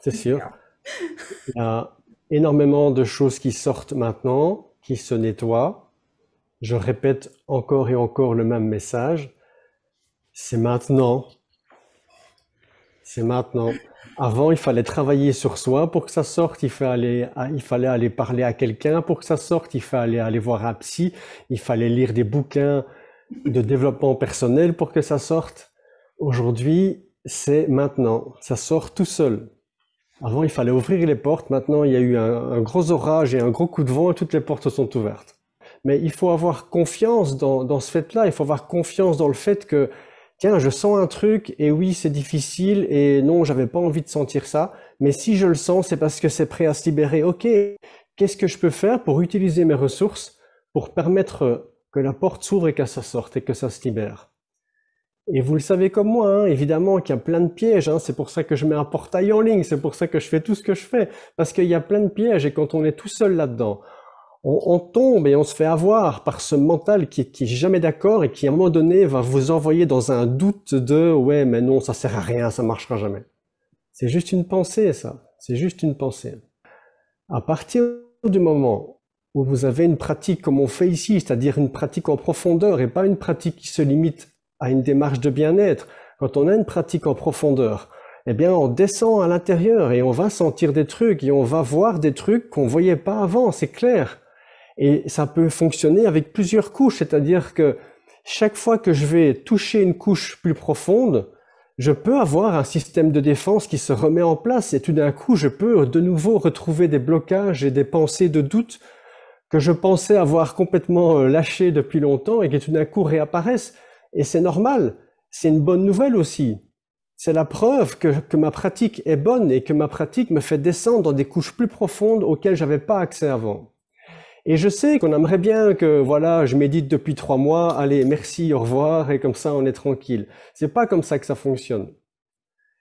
c'est sûr. Il y a énormément de choses qui sortent maintenant, qui se nettoient. Je répète encore et encore le même message. C'est maintenant. C'est maintenant. Avant, il fallait travailler sur soi pour que ça sorte. Il fallait aller, il fallait aller parler à quelqu'un pour que ça sorte. Il fallait aller voir un psy. Il fallait lire des bouquins de développement personnel pour que ça sorte. Aujourd'hui, c'est maintenant. Ça sort tout seul. Avant, il fallait ouvrir les portes. Maintenant, il y a eu un, gros orage et un gros coup de vent et toutes les portes sont ouvertes. Mais il faut avoir confiance dans, ce fait-là. Il faut avoir confiance dans le fait que, tiens, je sens un truc et oui, c'est difficile et non, j'avais pas envie de sentir ça. Mais si je le sens, c'est parce que c'est prêt à se libérer. Ok, qu'est-ce que je peux faire pour utiliser mes ressources pour permettre que la porte s'ouvre et que ça sorte et que ça se libère et vous le savez comme moi, hein, évidemment qu'il y a plein de pièges. Hein. c'est pour ça que je mets un portail en ligne, c'est pour ça que je fais tout ce que je fais, parce qu'il y a plein de pièges. Et quand on est tout seul là-dedans, on, tombe et on se fait avoir par ce mental qui, qui est jamais d'accord et qui à un moment donné va vous envoyer dans un doute de ouais mais non ça sert à rien, ça marchera jamais. C'est juste une pensée ça, c'est juste une pensée. À partir du moment où vous avez une pratique comme on fait ici, c'est-à-dire une pratique en profondeur et pas une pratique qui se limite à une démarche de bien-être, quand on a une pratique en profondeur, eh bien, on descend à l'intérieur et on va sentir des trucs et on va voir des trucs qu'on voyait pas avant, c'est clair. Et ça peut fonctionner avec plusieurs couches, c'est-à-dire que chaque fois que je vais toucher une couche plus profonde, je peux avoir un système de défense qui se remet en place et tout d'un coup, je peux de nouveau retrouver des blocages et des pensées de doute que je pensais avoir complètement euh, lâchées depuis longtemps et qui tout d'un coup réapparaissent. Et c'est normal, c'est une bonne nouvelle aussi. C'est la preuve que, ma pratique est bonne et que ma pratique me fait descendre dans des couches plus profondes auxquelles j'avais pas accès avant. Et je sais qu'on aimerait bien que, voilà, je médite depuis trois mois, allez, merci, au revoir, et comme ça on est tranquille. C'est pas comme ça que ça fonctionne.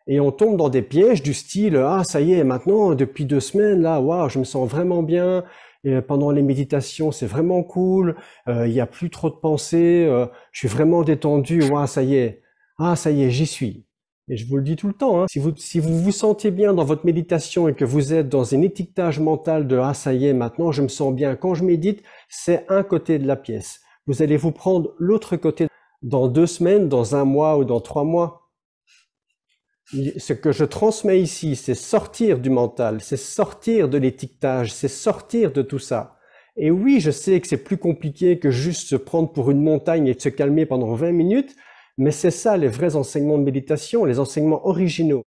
Et on tombe dans des pièges du style, ah, ça y est, maintenant, depuis deux semaines, là, waouh, je me sens vraiment bien, et euh, pendant les méditations, c'est vraiment cool. Euh, il n'y a plus trop de pensées. Euh, je suis vraiment détendu. Ouais, ça y est. Ah, ça y est, j'y suis. Et je vous le dis tout le temps. Hein. si vous si vous vous sentez bien dans votre méditation et que vous êtes dans un étiquetage mental de ah ça y est maintenant je me sens bien quand je médite, c'est un côté de la pièce. Vous allez vous prendre l'autre côté dans deux semaines, dans un mois ou dans trois mois ce que je transmets ici, c'est sortir du mental, c'est sortir de l'étiquetage, c'est sortir de tout ça. Et oui, je sais que c'est plus compliqué que juste se prendre pour une montagne et de se calmer pendant 20 minutes, mais c'est ça les vrais enseignements de méditation, les enseignements originaux.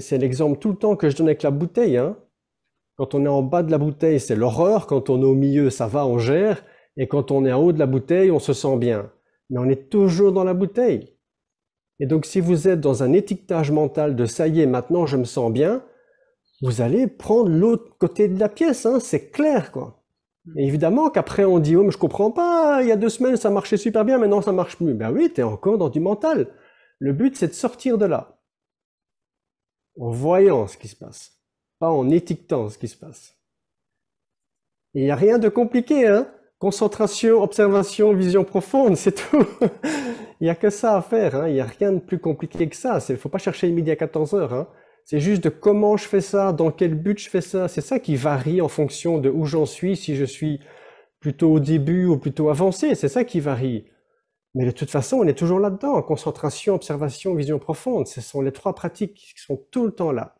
C'est l'exemple tout le temps que je donne avec la bouteille. Hein. Quand on est en bas de la bouteille, c'est l'horreur. Quand on est au milieu, ça va, on gère. Et quand on est en haut de la bouteille, on se sent bien. Mais on est toujours dans la bouteille. Et donc, si vous êtes dans un étiquetage mental de ça y est, maintenant je me sens bien, vous allez prendre l'autre côté de la pièce. Hein. C'est clair, quoi. Mm. évidemment qu'après on dit oh mais je comprends pas, il y a deux semaines ça marchait super bien, maintenant ça marche plus. Ben oui, tu es encore dans du mental. Le but c'est de sortir de là en voyant ce qui se passe, pas en étiquetant ce qui se passe. Il n'y a rien de compliqué, hein Concentration, observation, vision profonde, c'est tout. Il n'y a que ça à faire, hein. il n'y a rien de plus compliqué que ça. Il ne faut pas chercher midi à 14 heures. Hein. c'est juste de comment je fais ça, dans quel but je fais ça. C'est ça qui varie en fonction de où j'en suis, si je suis plutôt au début ou plutôt avancé. C'est ça qui varie. Mais de toute façon, on est toujours là-dedans. Concentration, observation, vision profonde. Ce sont les trois pratiques qui sont tout le temps là.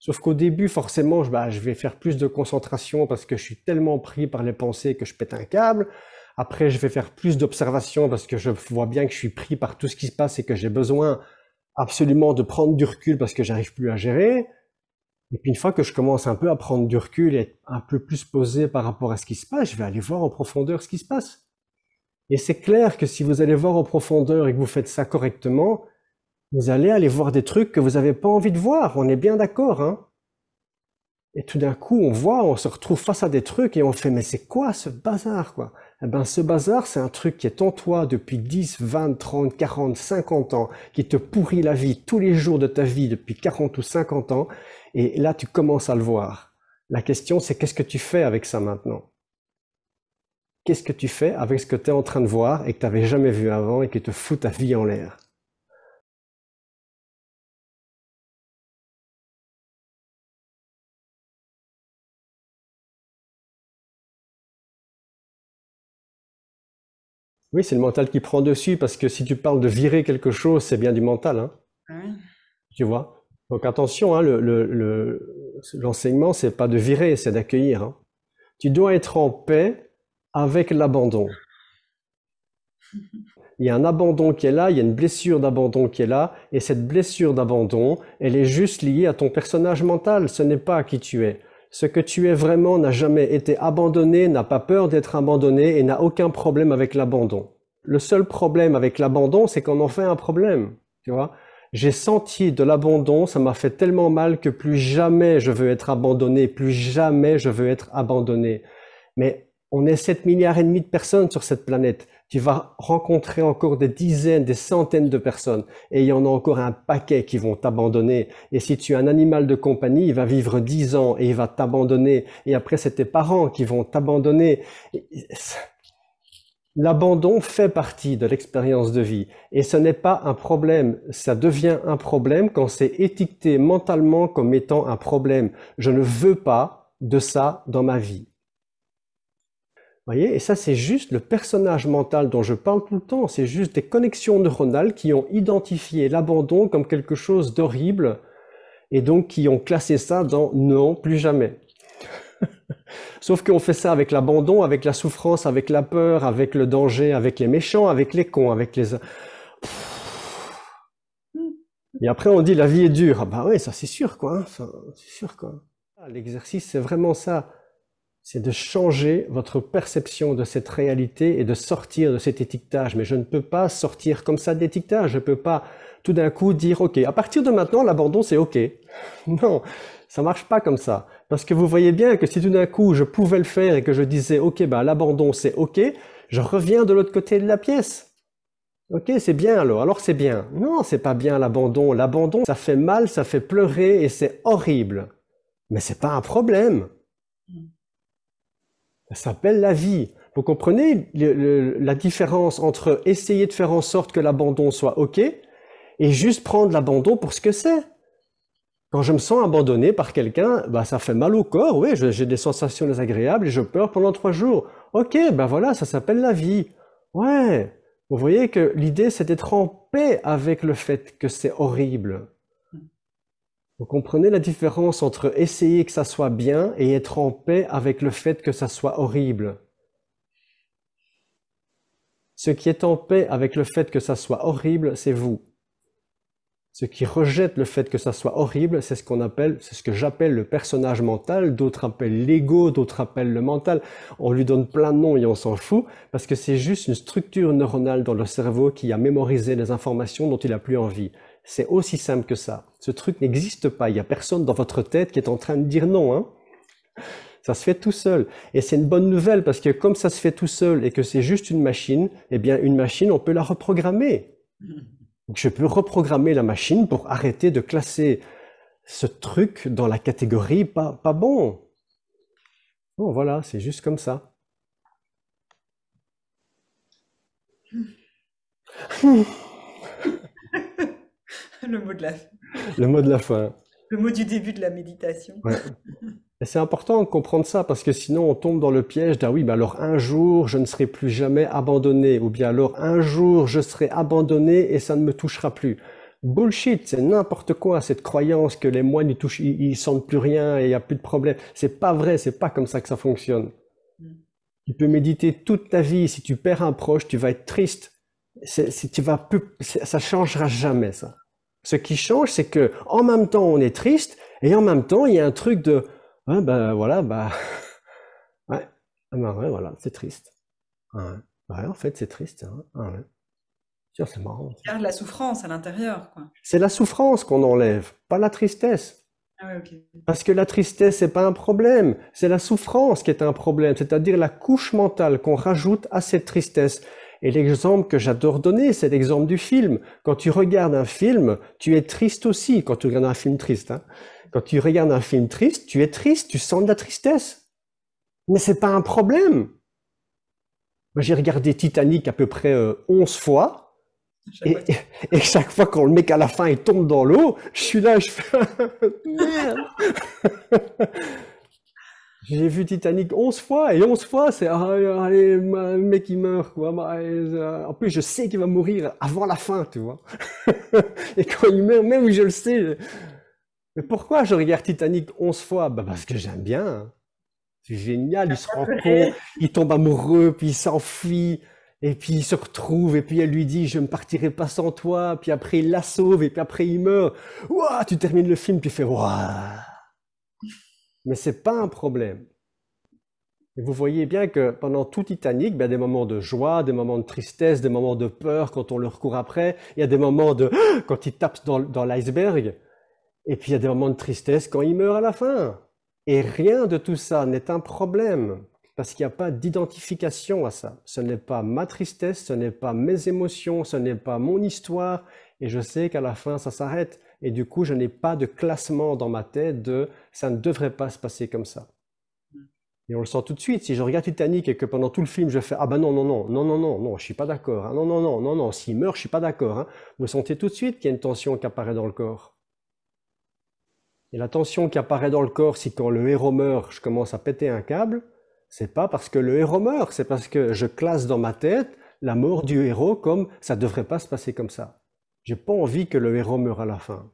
Sauf qu'au début, forcément, je, bah, je, vais faire plus de concentration parce que je suis tellement pris par les pensées que je pète un câble. Après, je vais faire plus d'observation parce que je vois bien que je suis pris par tout ce qui se passe et que j'ai besoin absolument de prendre du recul parce que j'arrive plus à gérer. Et puis une fois que je commence un peu à prendre du recul et être un peu plus posé par rapport à ce qui se passe, je vais aller voir en profondeur ce qui se passe. Et c'est clair que si vous allez voir en profondeur et que vous faites ça correctement, vous allez aller voir des trucs que vous n'avez pas envie de voir. On est bien d'accord, hein Et tout d'un coup, on voit, on se retrouve face à des trucs et on fait, mais c'est quoi ce bazar, quoi eh ben, ce bazar, c'est un truc qui est en toi depuis 10, 20, 30, 40, 50 ans, qui te pourrit la vie tous les jours de ta vie depuis 40 ou 50 ans. Et là, tu commences à le voir. La question, c'est qu'est-ce que tu fais avec ça maintenant qu'est-ce que tu fais avec ce que tu es en train de voir et que tu n'avais jamais vu avant et qui te fout ta vie en l'air Oui, c'est le mental qui prend dessus parce que si tu parles de virer quelque chose, c'est bien du mental. Hein ah Tu vois Donc attention, hein, l'enseignement, le, le, c'est pas de virer, c'est d'accueillir. Hein. Tu dois être en paix avec l'abandon. Il y a un abandon qui est là, il y a une blessure d'abandon qui est là, et cette blessure d'abandon, elle est juste liée à ton personnage mental, ce n'est pas à qui tu es. Ce que tu es vraiment n'a jamais été abandonné, n'a pas peur d'être abandonné et n'a aucun problème avec l'abandon. Le seul problème avec l'abandon, c'est qu'on en fait un problème, tu vois. J'ai senti de l'abandon, ça m'a fait tellement mal que plus jamais je veux être abandonné, plus jamais je veux être abandonné. Mais on est 7 milliards et demi de personnes sur cette planète. Tu vas rencontrer encore des dizaines, des centaines de personnes et il y en a encore un paquet qui vont t'abandonner. Et si tu es un animal de compagnie, il va vivre 10 ans et il va t'abandonner. Et après, c'est tes parents qui vont t'abandonner. L'abandon fait partie de l'expérience de vie et ce n'est pas un problème. Ça devient un problème quand c'est étiqueté mentalement comme étant un problème. Je ne veux pas de ça dans ma vie voyez Et ça, c'est juste le personnage mental dont je parle tout le temps. C'est juste des connexions neuronales qui ont identifié l'abandon comme quelque chose d'horrible et donc qui ont classé ça dans non, plus jamais. Sauf qu'on fait ça avec l'abandon, avec la souffrance, avec la peur, avec le danger, avec les méchants, avec les cons, avec les... Et après, on dit la vie est dure. Ah bah oui, ça c'est sûr, quoi. Hein. C'est sûr, quoi. L'exercice, c'est vraiment ça c'est de changer votre perception de cette réalité et de sortir de cet étiquetage. Mais je ne peux pas sortir comme ça de l'étiquetage. Je ne peux pas tout d'un coup dire, OK, à partir de maintenant, l'abandon, c'est OK. Non, ça marche pas comme ça. Parce que vous voyez bien que si tout d'un coup, je pouvais le faire et que je disais, OK, bah, l'abandon, c'est OK, je reviens de l'autre côté de la pièce. Ok, c'est bien alors, alors c'est bien. Non, c'est pas bien l'abandon. L'abandon, ça fait mal, ça fait pleurer et c'est horrible. Mais c'est pas un problème. Ça s'appelle la vie. Vous comprenez la différence entre essayer de faire en sorte que l'abandon soit OK et juste prendre l'abandon pour ce que c'est. Quand je me sens abandonné par quelqu'un, bah, ça fait mal au corps, oui, j'ai des sensations désagréables et je pleure pendant trois jours. Ok, ben bah voilà, ça s'appelle la vie. Ouais, vous voyez que l'idée, c'est d'être en paix avec le fait que c'est horrible. Vous comprenez la différence entre essayer que ça soit bien et être en paix avec le fait que ça soit horrible. Ce qui est en paix avec le fait que ça soit horrible, c'est vous. Ce qui rejette le fait que ça soit horrible, c'est ce qu'on appelle, c'est ce que j'appelle le personnage mental. D'autres appellent l'ego, d'autres appellent le mental. On lui donne plein de noms et on s'en fout parce que c'est juste une structure neuronale dans le cerveau qui a mémorisé les informations dont il a plus envie. C'est aussi simple que ça. Ce truc n'existe pas. Il n'y a personne dans votre tête qui est en train de dire non. Hein. ça se fait tout seul. Et c'est une bonne nouvelle parce que comme ça se fait tout seul et que c'est juste une machine, eh bien, une machine, on peut la reprogrammer. je peux reprogrammer la machine pour arrêter de classer ce truc dans la catégorie pas, pas bon. Bon, voilà, c'est juste comme ça. Le mot de la fin. Le mot de la fin. Le mot du début de la méditation. C'est important de comprendre ça parce que sinon on tombe dans le piège d'un oui, mais alors un jour je ne serai plus jamais abandonné ou bien alors un jour je serai abandonné et ça ne me touchera plus. Bullshit, c'est n'importe quoi cette croyance que les moines ils touchent, ils, sentent plus rien et il n'y a plus de problème. C'est pas vrai, c'est pas comme ça que ça fonctionne. Mm. Tu peux méditer toute ta vie, si tu perds un proche, tu vas être triste. si tu vas ça changera jamais ça. Ce qui change, c'est que en même temps on est triste et en même temps il y a un truc de ah, ben voilà bah ouais ah ben, ouais voilà c'est triste. Ah ouais. en fait c'est triste. Hein. Ah ouais. C'est marrant. Garde la souffrance à l'intérieur. C'est la souffrance qu'on enlève, pas la tristesse. Ah ouais, ok. Parce que la tristesse, c'est pas un problème, c'est la souffrance qui est un problème, c'est-à-dire la couche mentale qu'on rajoute à cette tristesse. Et l'exemple que j'adore donner, c'est l'exemple du film. Quand tu regardes un film, tu es triste aussi, quand tu regardes un film triste. Hein. Quand tu regardes un film triste, tu es triste, tu sens de la tristesse. Mais c'est pas un problème. Moi, J'ai regardé Titanic à peu près 11 euh, fois. Et, chaque fois qu'on le mec à la fin, il tombe dans l'eau, je suis là, je fais merde. J'ai vu Titanic 11 fois et 11 fois, c'est ah, allez, le mec qui meurt quoi. Euh, en plus, je sais qu'il va mourir avant la fin, tu vois. et quand il meurt, même je le sais. Mais pourquoi je regarde Titanic 11 fois bah parce que j'aime bien. Hein. C'est génial, il se rend compte, il tombe amoureux, puis il s'enfuit. Et puis il se retrouve, et puis elle lui dit Je ne partirai pas sans toi. Puis après, il la sauve, et puis après, il meurt. Ouah, tu termines le film, puis il fait mais ce n'est pas un problème. vous voyez bien que pendant tout Titanic, il y a des moments de joie, des moments de tristesse, des moments de peur quand on le recourt après. Il y a des moments de quand il tape dans, dans l'iceberg. Et puis il y a des moments de tristesse quand il meurt à la fin. Et rien de tout ça n'est un problème parce qu'il n'y a pas d'identification à ça. Ce n'est pas ma tristesse, ce n'est pas mes émotions, ce n'est pas mon histoire. Et je sais qu'à la fin, ça s'arrête et du coup, je n'ai pas de classement dans ma tête de ça ne devrait pas se passer comme ça. Mm. Et on le sent tout de suite. Si je regarde Titanic et que pendant tout le film, je fais Ah ben non, non, non, non, non, non, non, je suis pas d'accord. Hein. non, non, non, non, non, s'il meurt, je suis pas d'accord. Hein. Vous sentez tout de suite qu'il y a une tension qui apparaît dans le corps. Et la tension qui apparaît dans le corps, si quand le héros meurt, je commence à péter un câble, c'est pas parce que le héros meurt, c'est parce que je classe dans ma tête la mort du héros comme ça ne devrait pas se passer comme ça. J'ai pas envie que le héros meure à la fin.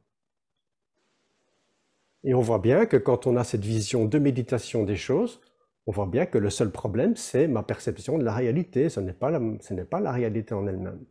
Et on voit bien que quand on a cette vision de méditation des choses, on voit bien que le seul problème, c'est ma perception de la réalité. Ce n'est pas ce n'est pas la réalité en elle-même.